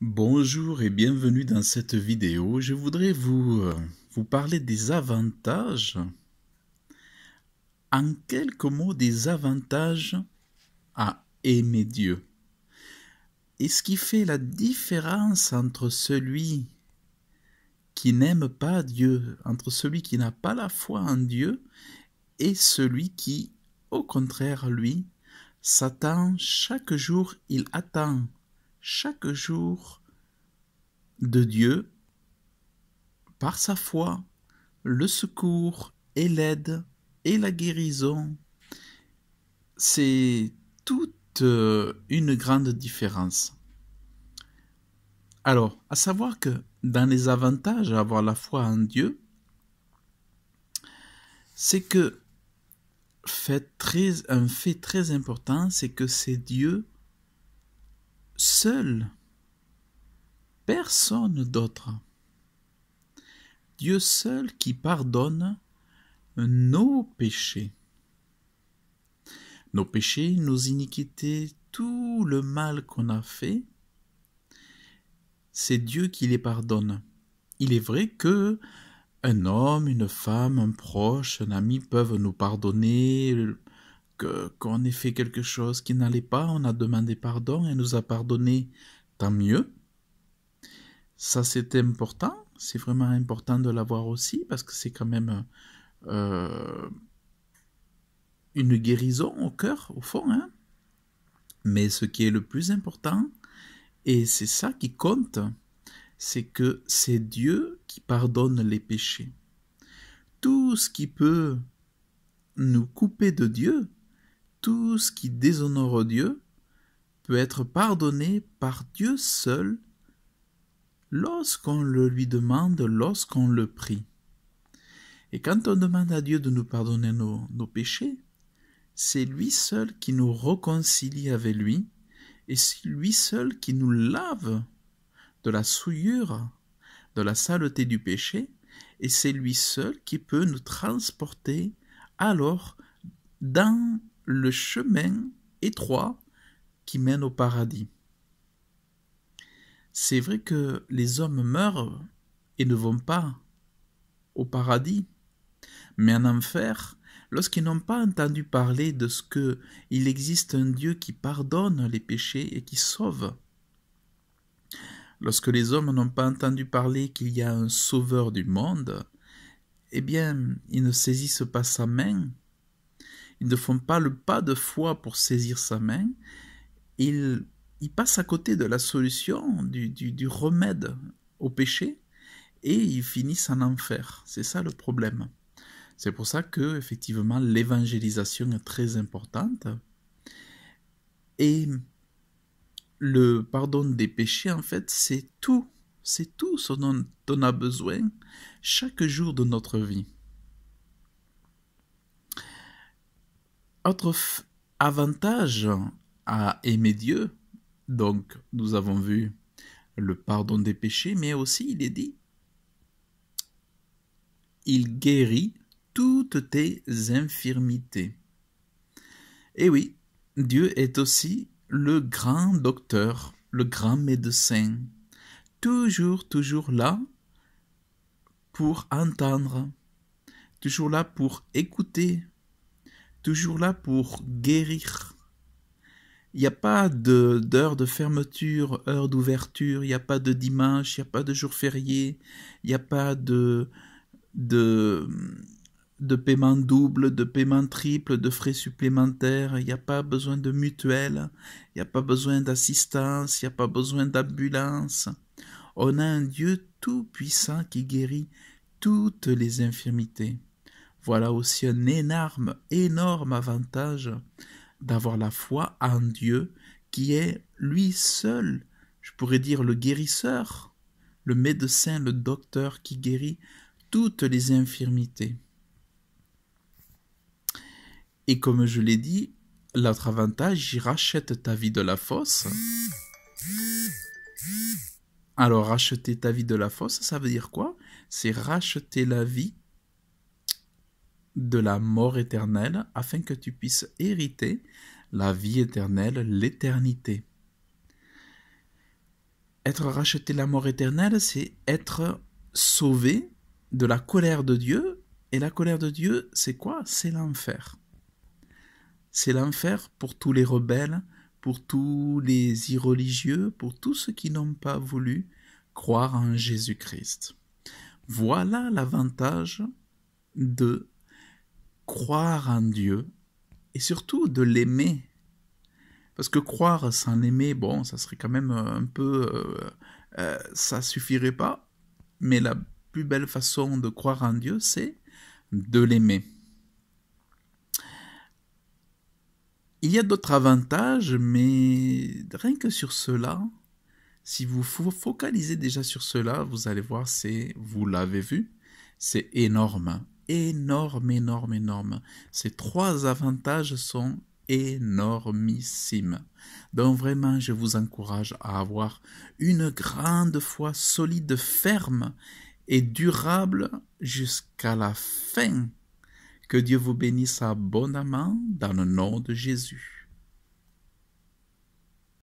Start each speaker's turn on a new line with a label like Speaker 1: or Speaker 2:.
Speaker 1: Bonjour et bienvenue dans cette vidéo. Je voudrais vous, euh, vous parler des avantages, en quelques mots, des avantages à aimer Dieu. Et ce qui fait la différence entre celui qui n'aime pas Dieu, entre celui qui n'a pas la foi en Dieu et celui qui, au contraire, lui, s'attend chaque jour, il attend chaque jour de Dieu par sa foi, le secours et l'aide et la guérison. C'est toute euh, une grande différence. Alors, à savoir que dans les avantages à avoir la foi en Dieu, c'est que fait très, un fait très important, c'est que c'est Dieu seul, personne d'autre. Dieu seul qui pardonne nos péchés. Nos péchés, nos iniquités, tout le mal qu'on a fait, c'est Dieu qui les pardonne. Il est vrai que un homme, une femme, un proche, un ami peuvent nous pardonner qu'on ait fait quelque chose qui n'allait pas, on a demandé pardon, et nous a pardonné, tant mieux. Ça c'est important, c'est vraiment important de l'avoir aussi parce que c'est quand même euh, une guérison au cœur, au fond. Hein. Mais ce qui est le plus important, et c'est ça qui compte, c'est que c'est Dieu qui pardonne les péchés. Tout ce qui peut nous couper de Dieu, tout ce qui déshonore Dieu peut être pardonné par Dieu seul lorsqu'on le lui demande, lorsqu'on le prie. Et quand on demande à Dieu de nous pardonner nos, péchés, c'est lui seul qui nous réconcilie avec lui, et c'est lui seul qui nous lave de la souillure, de la saleté du péché, et c'est lui seul qui peut nous transporter alors dans le chemin étroit qui mène au paradis. C'est vrai que les hommes meurent et ne vont pas au paradis, mais en enfer, lorsqu'ils n'ont pas entendu parler de ce que il existe un Dieu qui pardonne les péchés et qui sauve. Lorsque les hommes n'ont pas entendu parler qu'il y a un sauveur du monde, eh bien, ils ne saisissent pas sa main, ils ne font pas le pas de foi pour saisir sa main, ils, passent à côté de la solution, du, remède au péché, et ils finissent en enfer. C'est ça le problème. C'est pour ça que, effectivement, l'évangélisation est très importante. Et le pardon des péchés, en fait, c'est tout. C'est tout ce dont on a besoin chaque jour de notre vie. Autre avantage à aimer Dieu, donc nous avons vu le pardon des péchés, mais aussi il est dit, il guérit toutes tes infirmités. Et oui, Dieu est aussi le grand docteur, le grand médecin, toujours, toujours là pour entendre, toujours là pour écouter, toujours là pour guérir. Il n'y a pas d'heure de, de, fermeture, heure d'ouverture, il n'y a pas de dimanche, il n'y a pas de jour férié, il n'y a pas de, de, de paiement double, de paiement triple, de frais supplémentaires, il n'y a pas besoin de mutuelle, il n'y a pas besoin d'assistance, il n'y a pas besoin d'ambulance. On a un Dieu tout-puissant qui guérit toutes les infirmités. Voilà aussi un énorme, énorme avantage d'avoir la foi en Dieu qui est lui seul, je pourrais dire le guérisseur, le médecin, le docteur qui guérit toutes les infirmités. Et comme je l'ai dit, l'autre avantage, il rachète ta vie de la fosse. Alors racheter ta vie de la fosse, ça veut dire quoi C'est racheter la vie de la mort éternelle, afin que tu puisses hériter la vie éternelle, l'éternité. Être racheté de la mort éternelle, c'est être sauvé de la colère de Dieu. Et la colère de Dieu, c'est quoi C'est l'enfer. C'est l'enfer pour tous les rebelles, pour tous les irreligieux, pour tous ceux qui n'ont pas voulu croire en Jésus-Christ. Voilà l'avantage de croire en Dieu et surtout de l'aimer. Parce que croire sans l'aimer, bon, ça serait quand même euh, un peu... Euh, euh, ça suffirait pas. Mais la plus belle façon de croire en Dieu, c'est de l'aimer. Il y a d'autres avantages, mais rien que sur cela, si vous vous focalisez déjà sur cela, vous allez voir, c'est, vous l'avez vu, c'est énorme énorme, énorme, énorme. Ces trois avantages sont énormissimes. Donc vraiment, je vous encourage à avoir une grande foi solide, ferme et durable jusqu'à la fin. Que Dieu vous bénisse abondamment dans le nom de Jésus.